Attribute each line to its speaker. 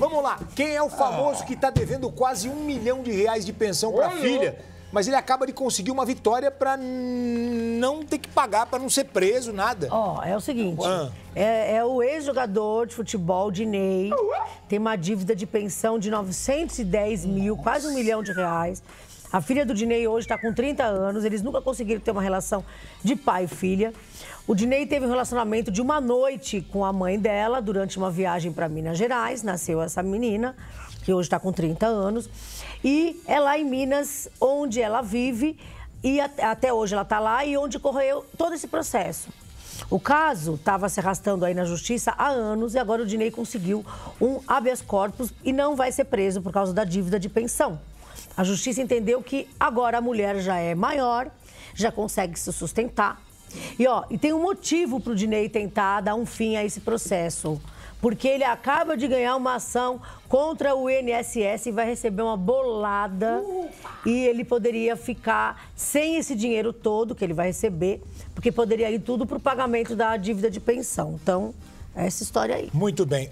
Speaker 1: Vamos lá. Quem é o famoso ah. que está devendo quase um milhão de reais de pensão para a filha? Mas ele acaba de conseguir uma vitória para não ter que pagar, para não ser preso, nada. Ó, oh, é o seguinte: ah. é, é, o ex-jogador de futebol, Dinei, tem uma dívida de pensão de 910 mil, Nossa. quase um milhão de reais. A filha do Dinei hoje está com 30 anos, eles nunca conseguiram ter uma relação de pai e filha. O Dinei teve um relacionamento de uma noite com a mãe dela durante uma viagem para Minas Gerais, nasceu essa menina, que hoje está com 30 anos. E é lá em Minas onde ela vive e até hoje ela está lá e onde correu todo esse processo. O caso estava se arrastando aí na justiça há anos e agora o Dinei conseguiu um habeas corpus e não vai ser preso por causa da dívida de pensão. A justiça entendeu que agora a mulher já é maior, já consegue se sustentar. E, ó, e tem um motivo para o Dinei tentar dar um fim a esse processo. Porque ele acaba de ganhar uma ação contra o INSS e vai receber uma bolada. E ele poderia ficar sem esse dinheiro todo que ele vai receber, porque poderia ir tudo para o pagamento da dívida de pensão. Então, é essa história aí. Muito bem.